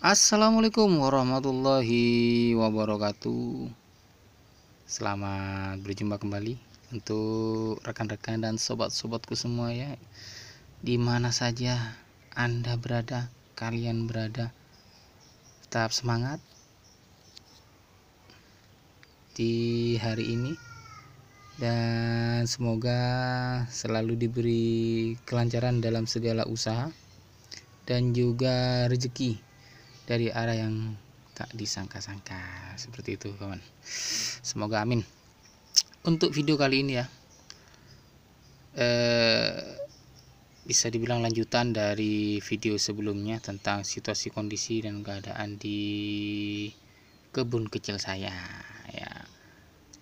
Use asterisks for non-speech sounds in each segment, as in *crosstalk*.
Assalamualaikum warahmatullahi wabarakatuh Selamat berjumpa kembali Untuk rekan-rekan dan sobat-sobatku semua ya di mana saja Anda berada Kalian berada Tetap semangat Di hari ini Dan semoga selalu diberi kelancaran dalam segala usaha Dan juga rezeki dari arah yang tak disangka-sangka seperti itu kawan semoga amin untuk video kali ini ya eh, bisa dibilang lanjutan dari video sebelumnya tentang situasi kondisi dan keadaan di kebun kecil saya ya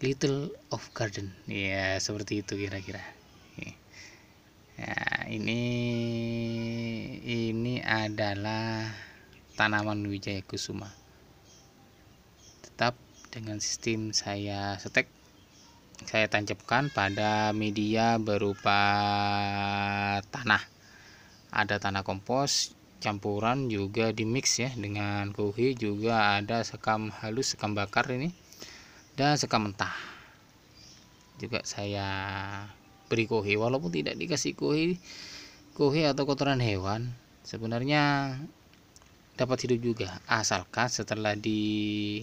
little of garden ya seperti itu kira-kira ya ini ini adalah tanaman Wijaya Kusuma tetap dengan sistem saya setek saya tancapkan pada media berupa tanah ada tanah kompos campuran juga di mix ya dengan kuhi juga ada sekam halus sekam bakar ini dan sekam mentah juga saya beri kuhi walaupun tidak dikasih kuhi kuhi atau kotoran hewan sebenarnya dapat hidup juga asalkan setelah di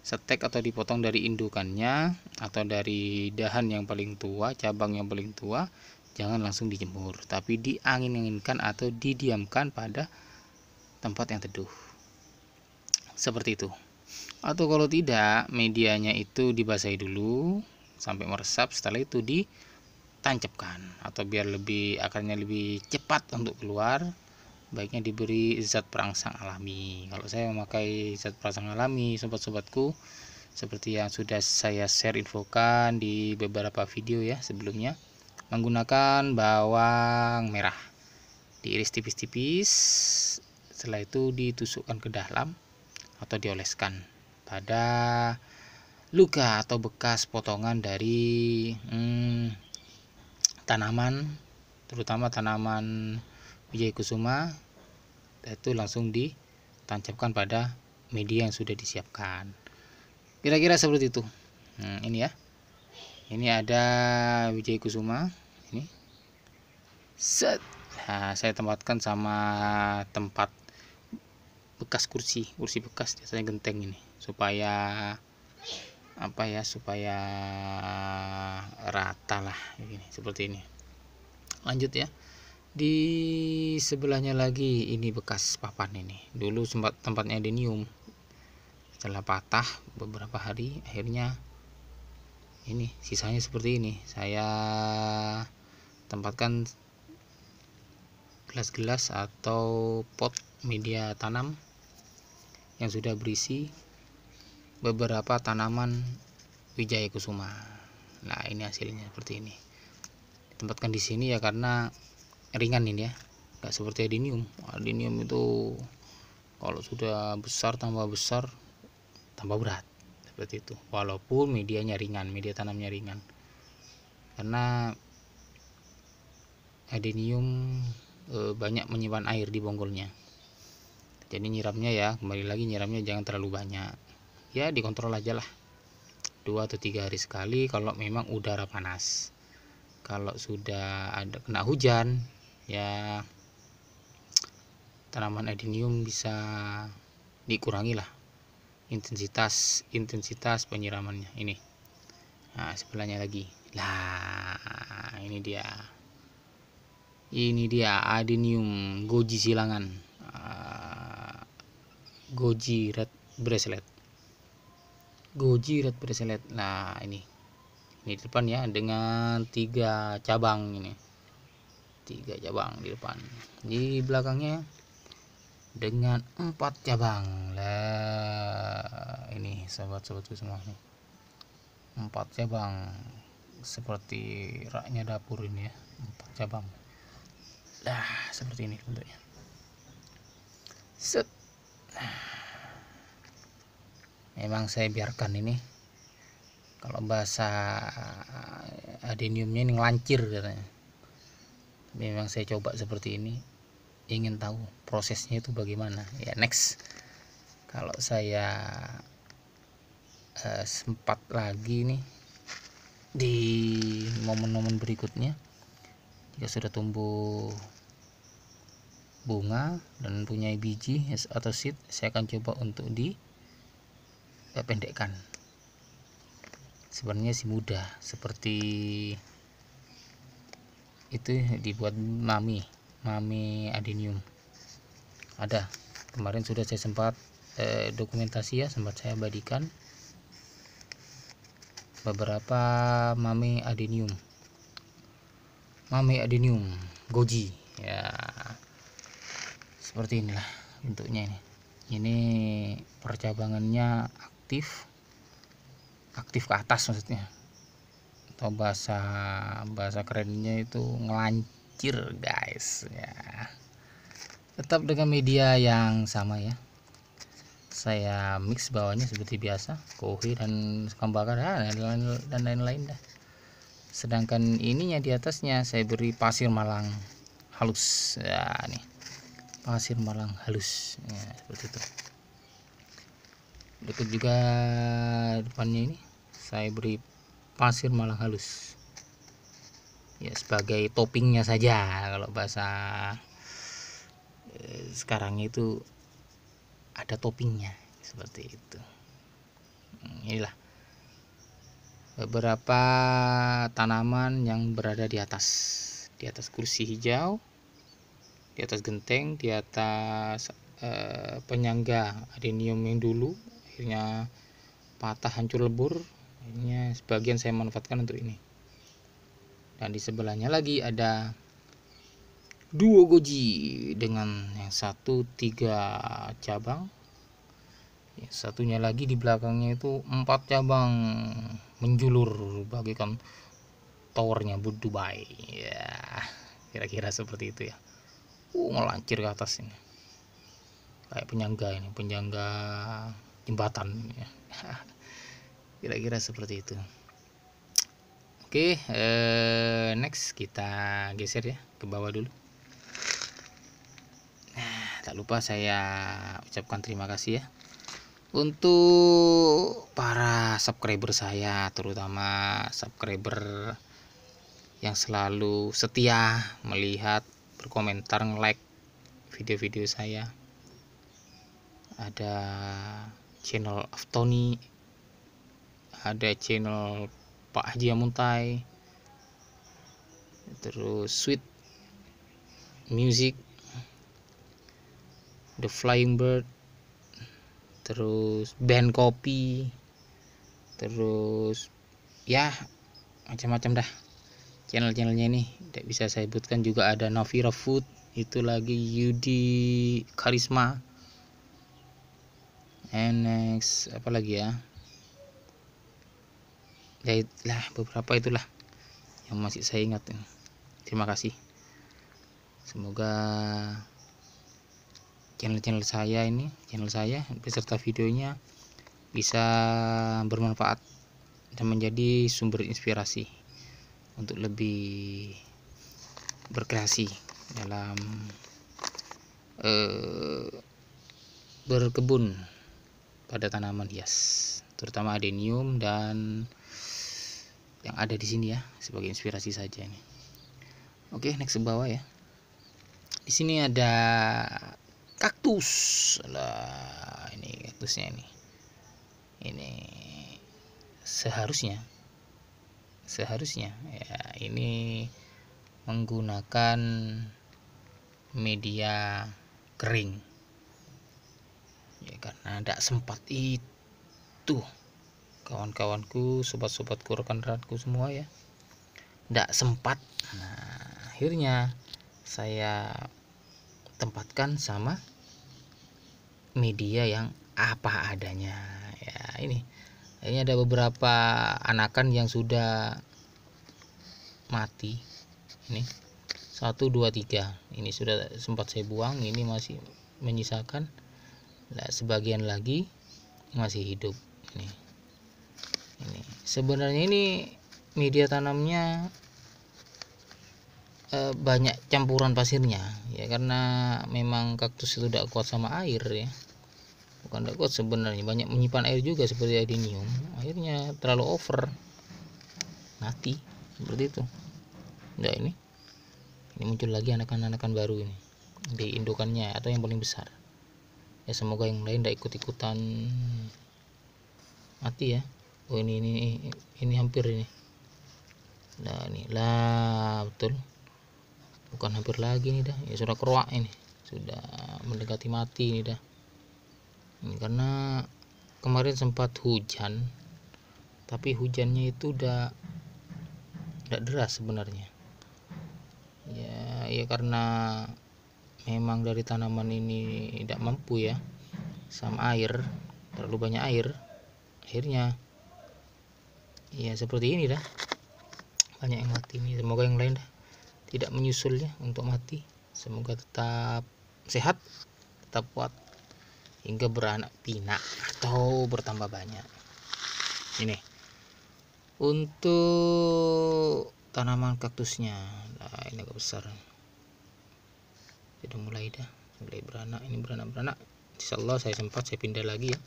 setek atau dipotong dari indukannya atau dari dahan yang paling tua, cabang yang paling tua, jangan langsung dijemur, tapi diangin-anginkan atau didiamkan pada tempat yang teduh. Seperti itu. Atau kalau tidak, medianya itu dibasahi dulu sampai meresap, setelah itu ditancapkan atau biar lebih akarnya lebih cepat untuk keluar baiknya diberi zat perangsang alami kalau saya memakai zat perangsang alami sobat-sobatku seperti yang sudah saya share infokan di beberapa video ya sebelumnya menggunakan bawang merah diiris tipis-tipis setelah itu ditusukkan ke dalam atau dioleskan pada luka atau bekas potongan dari hmm, tanaman terutama tanaman biji kusuma itu langsung ditancapkan pada media yang sudah disiapkan kira-kira seperti itu hmm, ini ya ini ada biji kusuma ini set nah, saya tempatkan sama tempat bekas kursi kursi bekas biasanya genteng ini supaya apa ya supaya rata lah ini seperti ini lanjut ya di sebelahnya lagi ini bekas papan ini dulu sempat tempatnya adenium setelah patah beberapa hari akhirnya ini sisanya seperti ini saya tempatkan gelas-gelas atau pot media tanam yang sudah berisi beberapa tanaman wijaya kusuma nah ini hasilnya seperti ini tempatkan di sini ya karena ringan ini ya enggak seperti adenium adenium itu kalau sudah besar tambah besar tambah berat seperti itu walaupun medianya ringan media tanamnya ringan karena adenium e, banyak menyimpan air di bonggolnya jadi nyiramnya ya kembali lagi nyiramnya jangan terlalu banyak ya dikontrol aja lah dua atau tiga hari sekali kalau memang udara panas kalau sudah ada kena hujan ya tanaman adenium bisa dikurangi lah intensitas intensitas penyiramannya ini nah sebelahnya lagi lah ini dia ini dia adenium goji silangan uh, goji red bracelet goji red bracelet nah ini ini depan ya dengan tiga cabang ini tiga cabang di depan di belakangnya dengan empat cabang lah ini sahabat-sahabatku semua nih empat cabang seperti raknya dapur ini ya empat cabang lah seperti ini bentuknya set nah, memang saya biarkan ini kalau bahasa adeniumnya ini lancir. katanya memang saya coba seperti ini ingin tahu prosesnya itu bagaimana ya next kalau saya uh, sempat lagi nih di momen-momen berikutnya jika sudah tumbuh bunga dan punya biji atau seed saya akan coba untuk di eh, pendekkan sebenarnya sih mudah seperti itu dibuat mami mami adenium ada kemarin sudah saya sempat eh, dokumentasi ya sempat saya bagikan beberapa mami adenium mami adenium goji ya seperti inilah bentuknya ini ini percabangannya aktif aktif ke atas maksudnya atau bahasa bahasa kerennya itu ngelancir guys ya tetap dengan media yang sama ya saya mix bawahnya seperti biasa kohi dan sekam bakar ah, dan lain-lain dah sedangkan ininya di atasnya saya beri pasir malang halus ya nih pasir malang halus ya, seperti itu dekat juga depannya ini saya beri pasir malah halus ya sebagai toppingnya saja kalau bahasa eh, sekarang itu ada toppingnya seperti itu hmm, inilah beberapa tanaman yang berada di atas di atas kursi hijau di atas genteng di atas eh, penyangga adenium yang dulu akhirnya patah hancur lebur akhirnya sebagian saya manfaatkan untuk ini dan di sebelahnya lagi ada duo goji dengan yang satu tiga cabang yang satunya lagi di belakangnya itu empat cabang menjulur bagikan towernya Dubai ya kira-kira seperti itu ya uh, ngelancir ke atas ini kayak penyangga ini penyangga jembatan ya. *laughs* kira-kira seperti itu oke uh, next kita geser ya ke bawah dulu nah, tak lupa saya ucapkan terima kasih ya untuk para subscriber saya terutama subscriber yang selalu setia melihat berkomentar like video-video saya ada channel Tony ada channel Pak Haji Amuntai terus Sweet Music The Flying Bird terus Band Kopi terus ya macam-macam dah channel-channelnya ini tidak bisa saya sebutkan juga ada Novira Food itu lagi Yudi Karisma NX apa lagi ya ya itulah beberapa itulah yang masih saya ingat terima kasih semoga channel-channel saya ini channel saya beserta videonya bisa bermanfaat dan menjadi sumber inspirasi untuk lebih berkreasi dalam eh, berkebun pada tanaman hias terutama adenium dan yang ada di sini ya sebagai inspirasi saja ini oke next ke bawah ya di sini ada kaktus lah ini kaktusnya ini ini seharusnya seharusnya ya ini menggunakan media kering ya karena tidak sempat itu kawan-kawanku sobat-sobatku rekan-rekanku semua ya tidak sempat nah akhirnya saya tempatkan sama media yang apa adanya ya ini ini ada beberapa anakan yang sudah mati ini satu dua tiga ini sudah sempat saya buang ini masih menyisakan nah, sebagian lagi masih hidup Ini. Ini. Sebenarnya ini media tanamnya e, banyak campuran pasirnya ya karena memang kaktus itu tidak kuat sama air ya. Bukan tidak kuat sebenarnya banyak menyimpan air juga seperti adenium. Airnya terlalu over mati seperti itu. Nah ini ini muncul lagi anakan-anakan baru ini di indukannya atau yang paling besar ya semoga yang lain tidak ikut-ikutan mati ya oh ini ini ini, ini hampir ini nah ini lah betul bukan hampir lagi nih dah ya sudah keruak ini sudah mendekati mati ini dah ini karena kemarin sempat hujan tapi hujannya itu udah tidak deras sebenarnya ya ya karena memang dari tanaman ini tidak mampu ya sama air terlalu banyak air akhirnya ya seperti ini dah banyak yang mati ini semoga yang lain dah tidak menyusul ya untuk mati semoga tetap sehat tetap kuat hingga beranak pinak atau bertambah banyak ini untuk tanaman kaktusnya nah, ini agak besar sudah mulai dah mulai beranak ini beranak beranak insyaallah saya sempat saya pindah lagi ya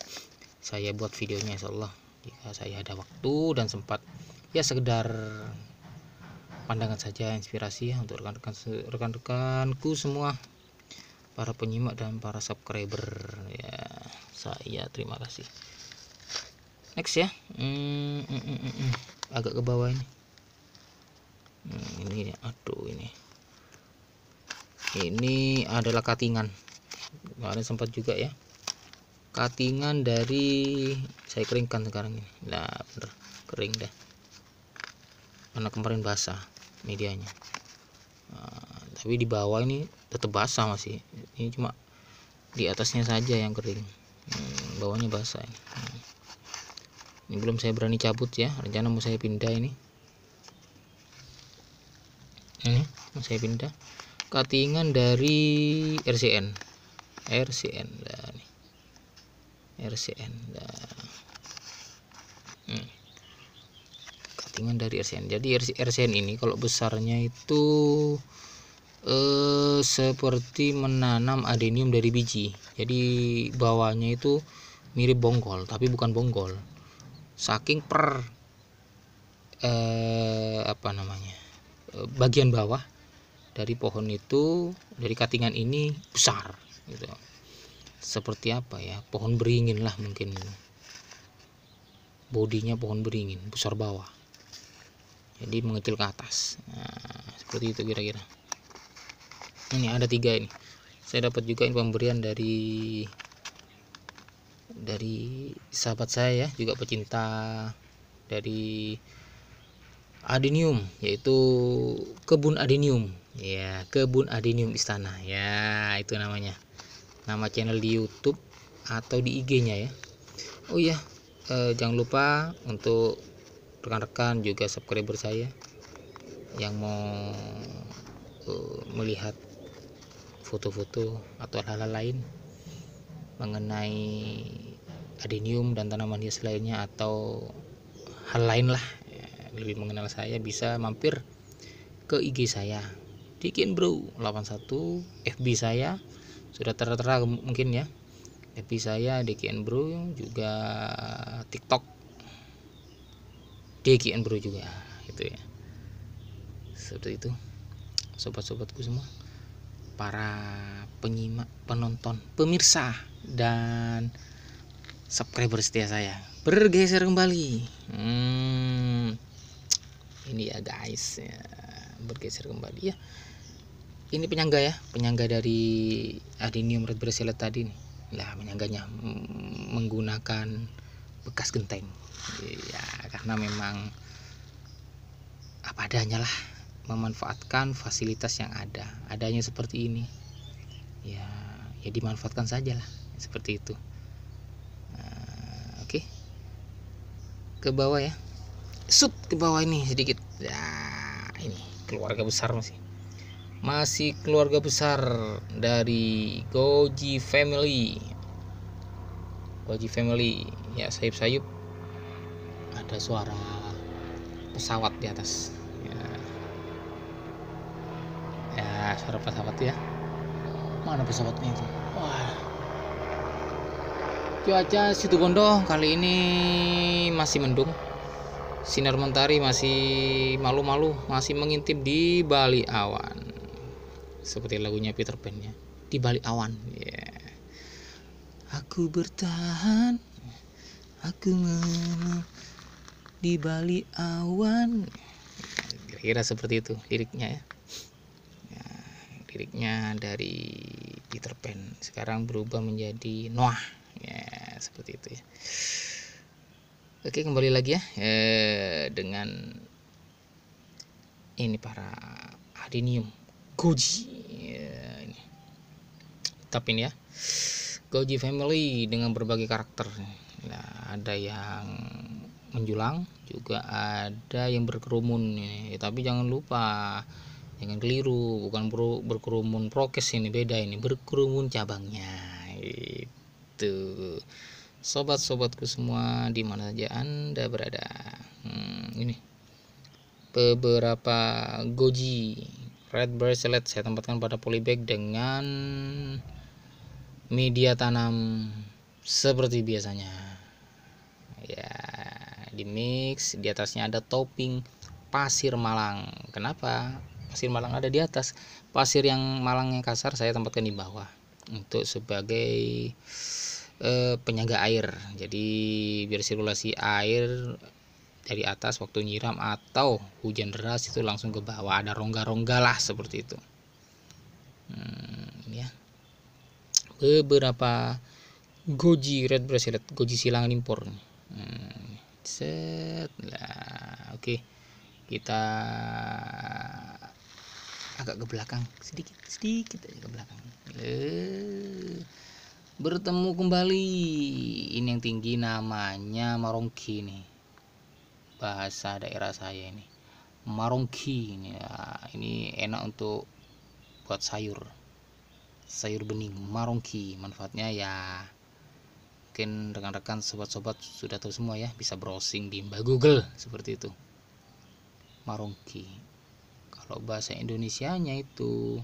saya buat videonya insyaallah ketika saya ada waktu dan sempat ya sekedar pandangan saja inspirasi ya untuk rekan-rekan rekan-rekanku semua para penyimak dan para subscriber ya saya terima kasih next ya hmm, mm, mm, mm. agak ke bawah ini hmm, ini ya, aduh ini ini adalah katingan kemarin sempat juga ya katingan dari saya keringkan sekarang ini nah bener kering deh karena kemarin basah medianya nah, tapi di bawah ini tetap basah masih ini cuma di atasnya saja yang kering hmm, bawahnya basah ini. Hmm. ini belum saya berani cabut ya rencana mau saya pindah ini ini mau saya pindah katingan dari RCN RCN dan RCN dan Hmm. Katingan dari RCN jadi RCN ini kalau besarnya itu eh, seperti menanam adenium dari biji jadi bawahnya itu mirip bonggol tapi bukan bonggol saking per eh, apa namanya eh, bagian bawah dari pohon itu dari katingan ini besar gitu seperti apa ya pohon beringin lah mungkin bodinya pohon beringin besar bawah jadi mengecil ke atas nah, seperti itu kira-kira ini ada tiga ini saya dapat juga ini pemberian dari dari sahabat saya ya juga pecinta dari adenium yaitu kebun adenium ya kebun adenium istana ya itu namanya nama channel di YouTube atau di IG-nya ya oh ya eh, jangan lupa untuk rekan-rekan juga subscriber saya yang mau eh, melihat foto-foto atau hal-hal lain mengenai adenium dan tanaman hias lainnya atau hal lain lah ya, lebih mengenal saya bisa mampir ke IG saya Dikin Bro 81 FB saya sudah tertera mungkin ya FB saya DKN Bro juga TikTok DKN Bro juga itu ya seperti itu sobat-sobatku semua para penyimak penonton pemirsa dan subscriber setia saya bergeser kembali hmm, ini ya guys ya, bergeser kembali ya ini penyangga ya penyangga dari adenium red bracelet tadi nih ya menyangganya menggunakan bekas genteng ya karena memang apa adanya lah memanfaatkan fasilitas yang ada adanya seperti ini ya ya dimanfaatkan saja lah seperti itu nah, oke okay. ke bawah ya sub ke bawah ini sedikit ya ini keluarga besar masih masih keluarga besar dari Goji Family. Goji Family, ya sayup sayup ada suara pesawat di atas. Ya, ya suara pesawat ya. Mana pesawatnya itu? Wah. Cuaca situ Gondo kali ini masih mendung. Sinar mentari masih malu-malu, masih mengintip di Bali awan seperti lagunya Peter Pan ya di balik awan yeah. aku bertahan aku menang di balik awan kira-kira seperti itu liriknya ya. Nah, liriknya dari Peter Pan sekarang berubah menjadi Noah ya seperti itu ya oke kembali lagi ya eh, dengan ini para adenium goji tapi ini ya Goji Family dengan berbagai karakter nah, ada yang menjulang juga ada yang berkerumun nih ya, tapi jangan lupa jangan keliru bukan ber berkerumun prokes ini beda ini berkerumun cabangnya itu sobat-sobatku semua di mana saja anda berada hmm, ini beberapa goji red bracelet saya tempatkan pada polybag dengan media tanam seperti biasanya ya di mix di atasnya ada topping pasir malang kenapa pasir malang ada di atas pasir yang malangnya kasar saya tempatkan di bawah untuk sebagai eh, penyangga air jadi biar sirkulasi air dari atas waktu nyiram atau hujan deras itu langsung ke bawah ada rongga-rongga seperti itu hmm, ya beberapa goji red bracelet goji silangan impor hmm, set lah oke okay. kita agak ke belakang sedikit sedikit aja ke belakang eh, bertemu kembali ini yang tinggi namanya marongki nih bahasa daerah saya ini marongki ini ya, ini enak untuk buat sayur sayur bening marongki manfaatnya ya mungkin rekan-rekan sobat-sobat sudah tahu semua ya bisa browsing di mbak Google seperti itu marongki kalau bahasa Indonesia-nya itu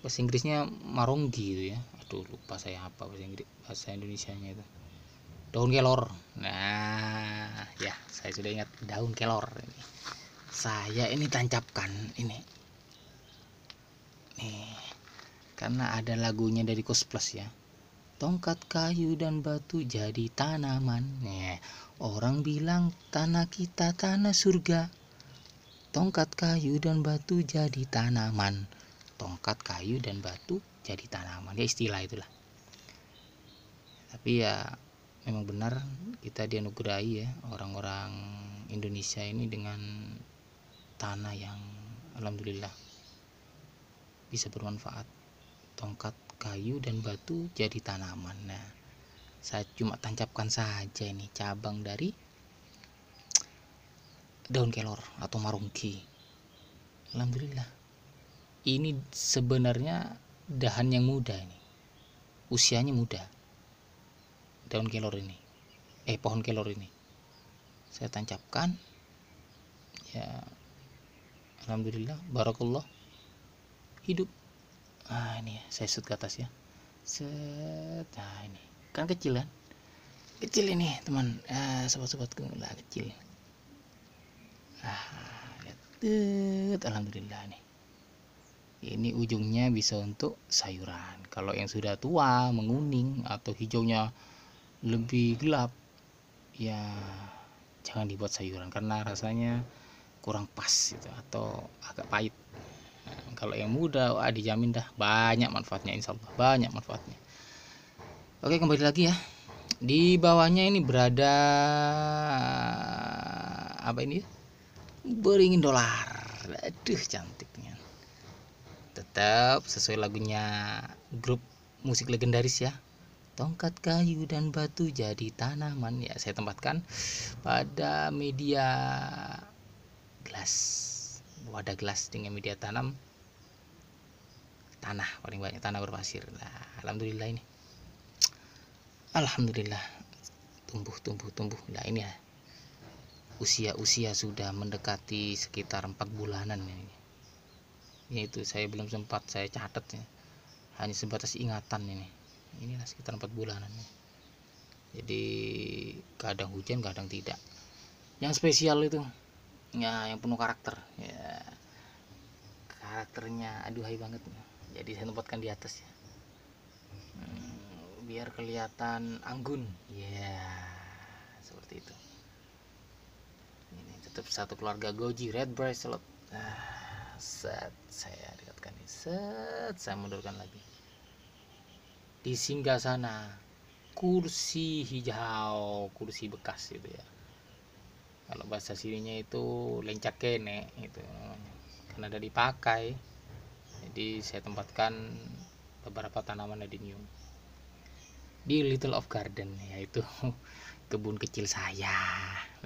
bahasa Inggrisnya marongki gitu ya aduh lupa saya apa bahasa Inggris bahasa nya itu daun kelor nah ya saya sudah ingat daun kelor ini saya ini tancapkan ini nih karena ada lagunya dari plus ya tongkat kayu dan batu jadi tanaman orang bilang tanah kita tanah surga tongkat kayu dan batu jadi tanaman tongkat kayu dan batu jadi tanaman ya istilah itulah tapi ya memang benar kita dianugerahi ya orang-orang Indonesia ini dengan tanah yang alhamdulillah bisa bermanfaat tongkat kayu dan batu jadi tanaman. Nah, saya cuma tancapkan saja ini cabang dari daun kelor atau marungki. Alhamdulillah. Ini sebenarnya dahan yang muda ini. Usianya muda. Daun kelor ini. Eh, pohon kelor ini. Saya tancapkan. Ya, alhamdulillah, barakallah. Hidup ah ini ya, saya shoot ke atas ya set nah ini kan kecil kan kecil ini teman ah, sobat sobat lah kecil ah lihat alhamdulillah nih ini ujungnya bisa untuk sayuran kalau yang sudah tua menguning atau hijaunya lebih gelap ya jangan dibuat sayuran karena rasanya kurang pas gitu atau agak pahit kalau yang muda wah dijamin dah banyak manfaatnya insya Allah banyak manfaatnya oke kembali lagi ya di bawahnya ini berada apa ini ya? beringin dolar aduh cantiknya tetap sesuai lagunya grup musik legendaris ya tongkat kayu dan batu jadi tanaman ya saya tempatkan pada media gelas wadah gelas dengan media tanam tanah paling banyak tanah berpasir nah, alhamdulillah ini alhamdulillah tumbuh tumbuh tumbuh nah ini ya usia-usia sudah mendekati sekitar empat bulanan ini itu saya belum sempat saya catat ya hanya sebatas ingatan ini inilah sekitar empat bulanan ini. jadi kadang hujan kadang tidak yang spesial itu ya yang penuh karakter ya karakternya aduhai banget jadi saya tempatkan di atas ya hmm, biar kelihatan anggun ya yeah, seperti itu ini tetap satu keluarga goji red bracelet ah, set saya dekatkan ini set saya mundurkan lagi di singgah sana kursi hijau kursi bekas gitu ya kalau bahasa sininya itu lencak kene itu karena ada dipakai jadi saya tempatkan beberapa tanaman adenium di Little of Garden yaitu *laughs* kebun kecil saya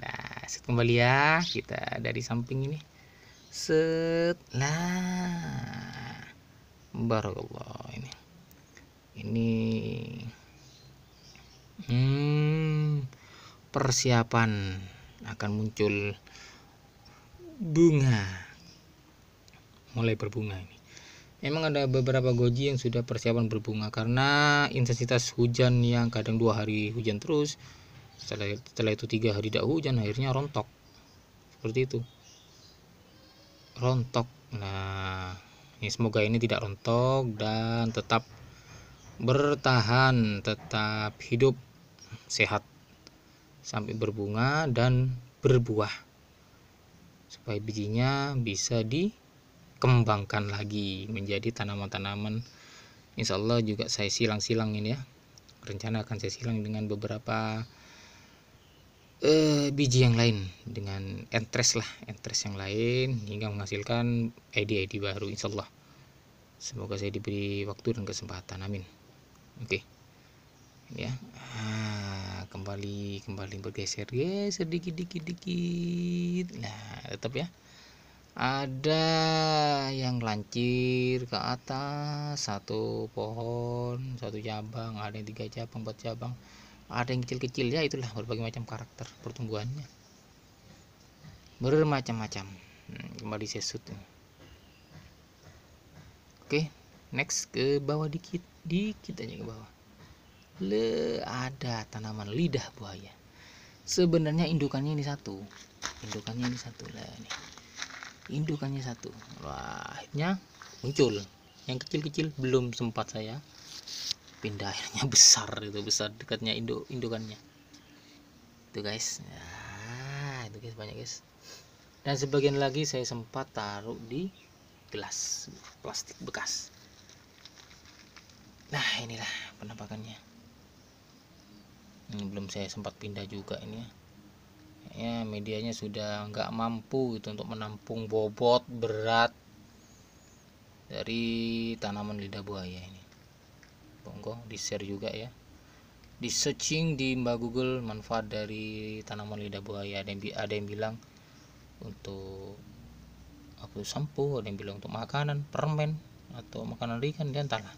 nah set kembali ya kita dari samping ini set nah barakallah ini ini hmm persiapan akan muncul bunga mulai berbunga ini Emang ada beberapa goji yang sudah persiapan berbunga karena intensitas hujan yang kadang dua hari hujan terus setelah, setelah itu tiga hari tidak hujan akhirnya rontok seperti itu rontok nah ini semoga ini tidak rontok dan tetap bertahan tetap hidup sehat sampai berbunga dan berbuah supaya bijinya bisa dikembangkan lagi menjadi tanaman-tanaman insya Allah juga saya silang silang ini ya rencana akan saya silang dengan beberapa eh, biji yang lain dengan entres lah entres yang lain hingga menghasilkan ide-ide baru insya Allah. semoga saya diberi waktu dan kesempatan amin oke okay. ya ah kembali kembali bergeser geser dikit dikit dikit nah tetap ya ada yang lancir ke atas satu pohon satu cabang ada yang tiga cabang empat cabang ada yang kecil-kecil ya itulah berbagai macam karakter pertumbuhannya bermacam-macam hmm, kembali sesut oke next ke bawah dikit dikit aja ke bawah le ada tanaman lidah buaya sebenarnya indukannya ini satu indukannya ini satu lah ini indukannya satu wahnya muncul yang kecil-kecil belum sempat saya pindahnya *laughs* besar itu besar dekatnya induk indukannya itu guys nah itu guys banyak guys dan sebagian lagi saya sempat taruh di gelas plastik bekas nah inilah penampakannya ini hmm, belum saya sempat pindah juga ini ya ya medianya sudah nggak mampu itu untuk menampung bobot berat dari tanaman lidah buaya ini monggo di share juga ya di searching di mbak google manfaat dari tanaman lidah buaya ada yang, ada yang bilang untuk apa sampo ada yang bilang untuk makanan permen atau makanan ikan dan tanah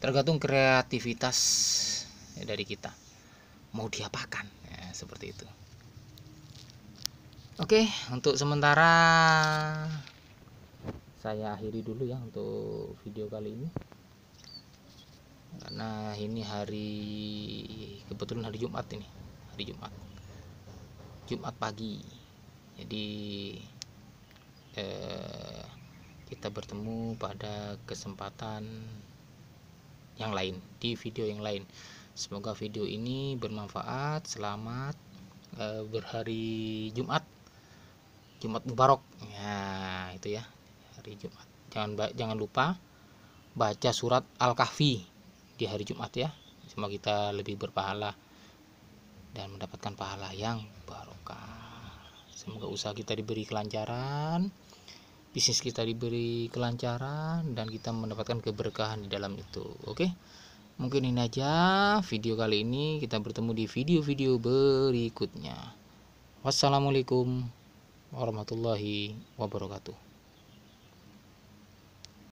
tergantung kreativitas dari kita mau diapakan ya, seperti itu oke untuk sementara saya akhiri dulu ya untuk video kali ini karena ini hari kebetulan hari Jumat ini hari Jumat Jumat pagi jadi eh, kita bertemu pada kesempatan yang lain di video yang lain Semoga video ini bermanfaat. Selamat e, berhari Jumat. Jumat Mubarak. Ya, itu ya. Hari Jumat. Jangan jangan lupa baca surat Al-Kahfi di hari Jumat ya. Semoga kita lebih berpahala dan mendapatkan pahala yang barokah. Semoga usaha kita diberi kelancaran, bisnis kita diberi kelancaran dan kita mendapatkan keberkahan di dalam itu. Oke. Okay? Mungkin ini aja video kali ini. Kita bertemu di video-video berikutnya. Wassalamualaikum warahmatullahi wabarakatuh.